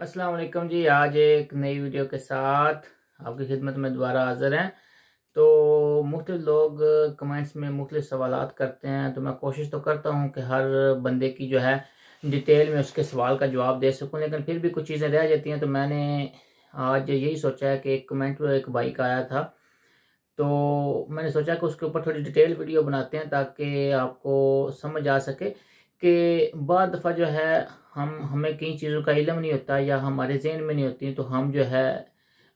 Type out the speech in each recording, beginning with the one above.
अस्सलाम वालेकुम जी आज एक नई वीडियो के साथ आपकी खिदमत में दोबारा हाजिर हैं तो मुख्त लोग कमेंट्स में मुख्त सवाल करते हैं तो मैं कोशिश तो करता हूँ कि हर बंदे की जो है डिटेल में उसके सवाल का जवाब दे सकूँ लेकिन फिर भी कुछ चीज़ें रह जाती हैं तो मैंने आज यही सोचा है कि एक कमेंट एक भाई का आया था तो मैंने सोचा कि उसके ऊपर थोड़ी डिटेल वीडियो बनाते हैं ताकि आपको समझ आ सके के बाद दफ़ा जो है हम हमें कई चीज़ों का इलम नहीं होता या हमारे जहन में नहीं होती तो हम जो है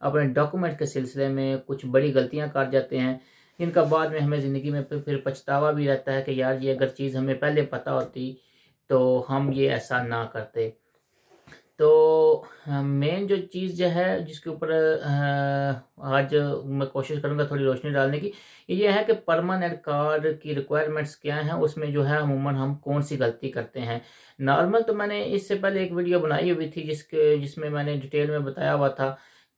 अपने डॉक्यूमेंट के सिलसिले में कुछ बड़ी गलतियां कर जाते हैं इनका बाद में हमें ज़िंदगी में फिर पछतावा भी रहता है कि यार ये अगर चीज़ हमें पहले पता होती तो हम ये ऐसा ना करते तो मेन हाँ, जो चीज़ जो है जिसके ऊपर हाँ, आज मैं कोशिश करूँगा थोड़ी रोशनी डालने की ये है कि परमानेंट कार्ड की रिक्वायरमेंट्स क्या हैं उसमें जो है अमूमन हम कौन सी गलती करते हैं नॉर्मल तो मैंने इससे पहले एक वीडियो बनाई हुई थी जिसके जिसमें मैंने डिटेल में बताया हुआ था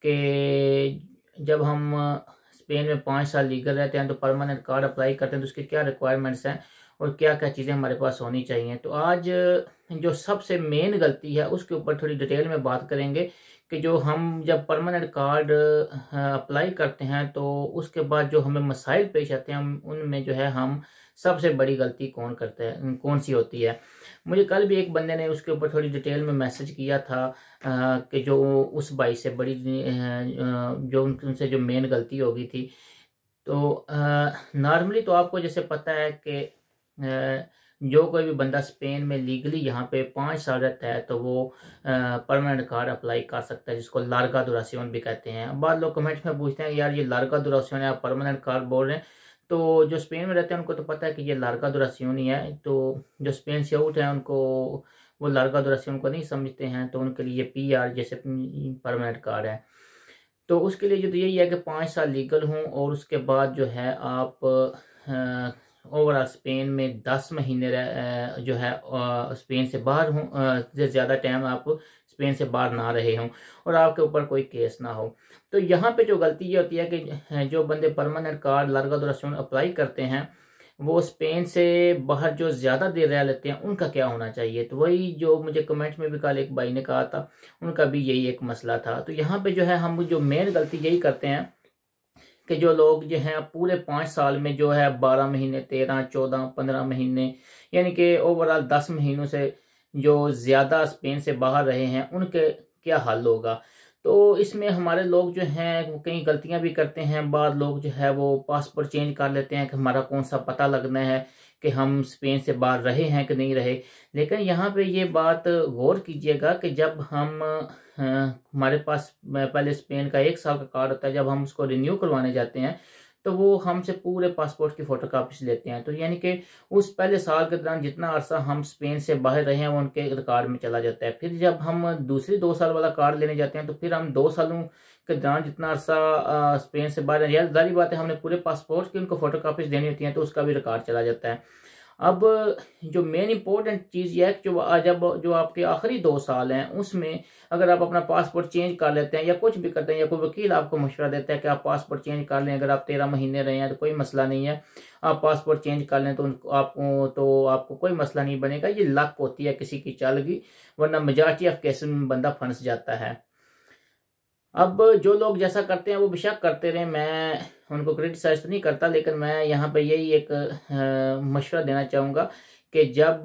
कि जब हम स्पेन में पाँच साल लीगल रहते हैं तो परमानेंट कार्ड अप्लाई करते हैं तो उसके क्या रिक्वायरमेंट्स हैं और क्या क्या चीज़ें हमारे पास होनी चाहिए तो आज जो सबसे मेन गलती है उसके ऊपर थोड़ी डिटेल में बात करेंगे कि जो हम जब परमानेंट कार्ड अप्लाई करते हैं तो उसके बाद जो हमें मसाइल पेश आते हैं उनमें जो है हम सबसे बड़ी गलती कौन करते हैं कौन सी होती है मुझे कल भी एक बंदे ने उसके ऊपर थोड़ी डिटेल में मैसेज किया था आ, कि जो उस भाई से बड़ी जो उनसे जो मेन गलती होगी थी तो नॉर्मली तो आपको जैसे पता है कि जो कोई भी बंदा स्पेन में लीगली यहाँ पे पाँच साल रहता है तो वो परमानेंट कार्ड अप्लाई कर सकता है जिसको लार्गा दुरासीवन भी कहते हैं बाद लोग कमेंट्स में पूछते हैं यार ये लार्गा दुरासीवन है आप परमानेंट कार्ड बोल रहे हैं तो जो स्पेन में रहते हैं उनको तो पता है कि ये लार्गा दुरासीवन ही है तो जो स्पेन से आउट है उनको वो लार्गा दुरासीवन को नहीं समझते हैं तो उनके लिए पी आर जैसे परमानेंट कार्ड है तो उसके लिए जो तो यही है कि पाँच साल लीगल हों और उसके बाद जो है आप आ, ओवरऑल स्पेन में दस महीने जो है स्पेन से बाहर हों ज़्यादा टाइम आप स्पेन से बाहर ना रहे हों और आपके ऊपर कोई केस ना हो तो यहाँ पे जो गलती ये होती है कि जो बंदे परमानेंट कार्ड लर्गा और अप्लाई करते हैं वो स्पेन से बाहर जो ज़्यादा देर रह लेते हैं उनका क्या होना चाहिए तो वही जो मुझे कमेंट्स में भी कल एक भाई ने कहा था उनका भी यही एक मसला था तो यहाँ पे जो है हम जो मेन गलती यही करते हैं कि जो लोग जो हैं पूरे पाँच साल में जो है बारह महीने तेरह चौदह पंद्रह महीने यानी कि ओवरऑल दस महीनों से जो ज़्यादा स्पेन से बाहर रहे हैं उनके क्या हल होगा तो इसमें हमारे लोग जो हैं कई गलतियां भी करते हैं बाद लोग जो है वो पासपोर्ट चेंज कर लेते हैं कि हमारा कौन सा पता लगना है कि हम स्पेन से बाहर रहे हैं कि नहीं रहे लेकिन यहाँ पे ये बात गौर कीजिएगा कि जब हम हमारे पास पहले स्पेन का एक साल का कार्ड होता है जब हम उसको रिन्यू करवाने जाते हैं तो वो हमसे पूरे पासपोर्ट की फ़ोटो कापीज लेते हैं तो यानी कि उस पहले साल के दौरान जितना अरसा हम स्पेन से बाहर रहे हैं वो उनके रिकार्ड में चला जाता है फिर जब हम दूसरे दो साल वाला कार्ड लेने जाते हैं तो फिर हम दो सालों के दौरान जितना अरसा स्पेन से बाहर हैं जारी बात है हमने पूरे पासपोर्ट की उनको फ़ोटो कापीज देनी होती हैं तो उसका भी रिकार्ड चला जाता है अब जो मेन इम्पोर्टेंट चीज़ यह है कि जो जब जो आपके आखिरी दो साल हैं उसमें अगर आप अपना पासपोर्ट चेंज कर लेते हैं या कुछ भी करते हैं या कोई वकील आपको मशवरा देता है कि आप पासपोर्ट चेंज कर लें अगर आप तेरह महीने रहे हैं तो कोई मसला नहीं है आप पासपोर्ट चेंज कर लें तो उनको आपको तो आपको कोई मसला नहीं बनेगा ये लक होती है किसी की चालगी वरना मेजॉरिटी ऑफ केसेस में बंदा फंस जाता है अब जो लोग जैसा करते हैं वो बेशक करते रहे मैं उनको क्रिटिसाइज तो नहीं करता लेकिन मैं यहाँ पे यही एक मशवरा देना चाहूँगा कि जब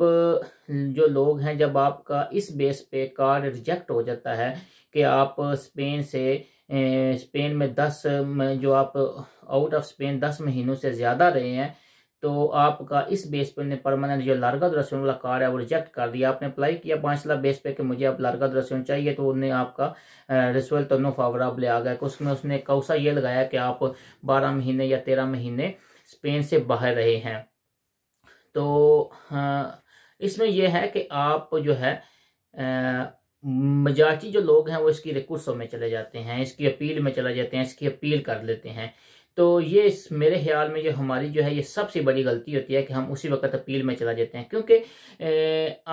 जो लोग हैं जब आपका इस बेस पे कार्ड रिजेक्ट हो जाता है कि आप स्पेन से स्पेन में दस में जो आप आउट ऑफ स्पेन दस महीनों से ज़्यादा रहे हैं तो आपका इस बेस पे ने परमानेंट जो लार्गा द्रस्योन वाला कार्ड है वो रिजेक्ट कर दिया आपने अप्लाई किया पाँच लाख बेस पे कि मुझे अब लार्गा द्रस्योन चाहिए तो उन्हें आपका रिजल्ट तो नो फेवरेबल आ गया उसमें उसने कौसा ये लगाया कि आप बारह महीने या तेरह महीने स्पेन से बाहर रहे हैं तो इसमें यह है कि आप जो है मजाची जो लोग हैं वो इसकी रिकुर्सों में चले जाते हैं इसकी अपील में चले जाते हैं इसकी अपील कर लेते हैं तो ये मेरे ख्याल में जो हमारी जो है ये सबसे बड़ी गलती होती है कि हम उसी वक्त अपील में चला जाते हैं क्योंकि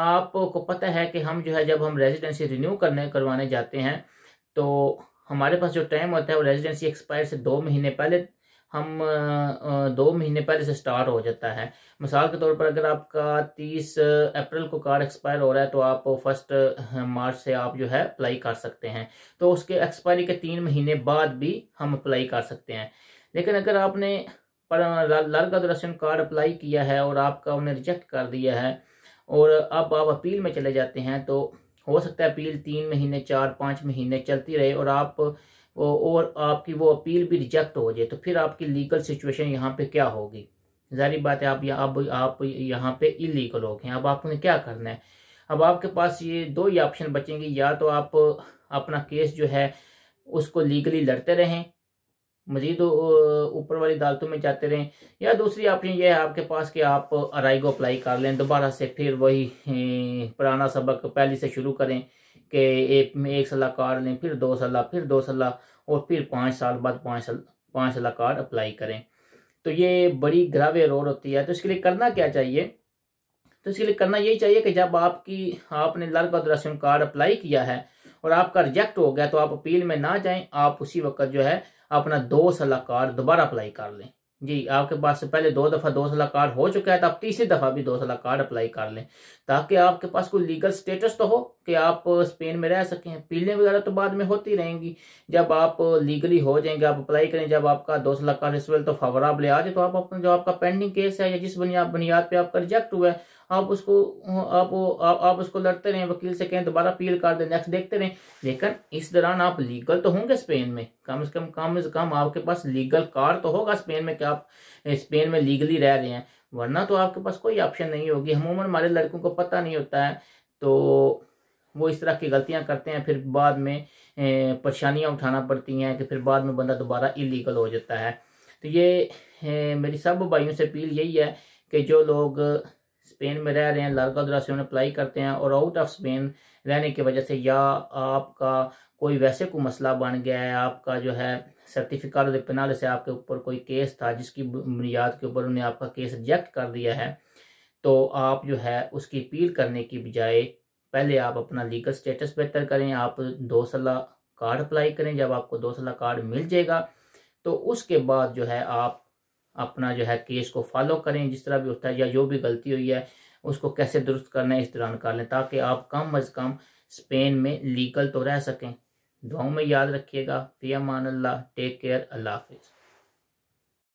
आपको पता है कि हम जो है जब हम रेजिडेंसी रिन्यू करने करवाने जाते हैं तो हमारे पास जो टाइम होता है वो रेजिडेंसी एक्सपायर से दो महीने पहले हम दो महीने पहले से स्टार्ट हो जाता है मिसाल के तौर पर अगर आपका तीस अप्रैल को कार्ड एक्सपायर हो रहा है तो आप फर्स्ट मार्च से आप जो है अप्लाई कर सकते हैं तो उसके एक्सपायरी के तीन महीने बाद भी हम अप्लाई कर सकते हैं लेकिन अगर आपने लाल का राशन कार्ड अप्लाई किया है और आपका उन्हें रिजेक्ट कर दिया है और अब आप अपील में चले जाते हैं तो हो सकता है अपील तीन महीने चार पाँच महीने चलती रहे और आप और आपकी वो अपील भी रिजेक्ट हो जाए तो फिर आपकी लीगल सिचुएशन यहाँ पे क्या होगी जारी बात है आप या, अब आप यहाँ पे इलीगल हो गए अब आपने क्या करना है अब आपके पास ये दो ही ऑप्शन बचेंगे या तो आप अपना केस जो है उसको लीगली लड़ते रहें मजीद तो, ऊपर वाली अदालतों में जाते रहें या दूसरी ऑप्शन यह है आपके पास कि आप अराई को अप्लाई कर लें दोबारा से फिर वही पुराना सबक पहले से शुरू करें कि एक में एक लें फिर दो सलाह फिर दो सलाह और फिर पाँच साल बाद पाँच साल पाँच कार अप्लाई करें तो ये बड़ी ग्रावे रोड होती है तो इसके लिए करना क्या चाहिए तो इसके लिए करना यही चाहिए कि जब आपकी आपने लर्क और राशन कार्ड अप्लाई किया है और आपका रिजेक्ट हो गया तो आप अपील में ना जाएं आप उसी वक्त जो है अपना दो सला कार्ड दोबारा अप्लाई कर लें जी आपके पास से पहले दो दफ़ा दो सला कार्ड हो चुका है तो आप तीसरी दफ़ा भी दो सला कार्ड अप्लाई कर लें ताकि आपके पास कोई लीगल स्टेटस तो हो कि आप स्पेन में रह सकें पीलें वगैरह तो बाद में होती रहेंगी जब आप लीगली हो जाएंगे आप अप्लाई करें जब आपका दो सला कार्ड इस वेल तो फेवरेबल आ जाए तो आप अपना जो आपका पेंडिंग केस है या जिस बुनियाद पर आपका रिजेक्ट हुआ है आप उसको आप आप, आप उसको लड़ते रहें वकील से कहें दोबारा अपील कर दें नेक्स्ट देखते रहें लेकिन इस दौरान आप लीगल तो होंगे स्पेन में कम से कम कम से कम आपके पास लीगल कार तो होगा स्पेन में कि आप स्पेन में लीगली रह रहे हैं वरना तो आपके पास कोई ऑप्शन नहीं होगी अमूमन हमारे लड़कों को पता नहीं होता है तो वो इस तरह की गलतियां करते हैं फिर बाद में परेशानियां उठाना पड़ती हैं कि फिर बाद में बंदा दोबारा इलीगल हो जाता है तो ये मेरी सब भाइयों से अपील यही है कि जो लोग स्पेन में रह रहे हैं लार्गा ग्रासियोन अप्लाई करते हैं और आउट ऑफ स्पेन रहने की वजह से या आपका कोई वैसे कोई मसला बन गया है आपका जो है सर्टिफिकेट पिनाल से आपके ऊपर कोई केस था जिसकी बुनियाद के ऊपर उन्हें आपका केस रिजेक्ट कर दिया है तो आप जो है उसकी अपील करने की बजाय पहले आप अपना लीगल स्टेटस बेहतर करें आप दो सलाह कार्ड अप्लाई करें जब आपको दो सलाह कार्ड मिल जाएगा तो उसके बाद जो है आप अपना जो है केस को फॉलो करें जिस तरह भी होता है या जो भी गलती हुई है उसको कैसे दुरुस्त करना है इस दौरान कर लें ताकि आप कम अज़ कम स्पेन में लीगल तो रह सकें दुआओं में याद रखिएगा फ़ी अल्लाह टेक केयर अल्लाह हाफिज़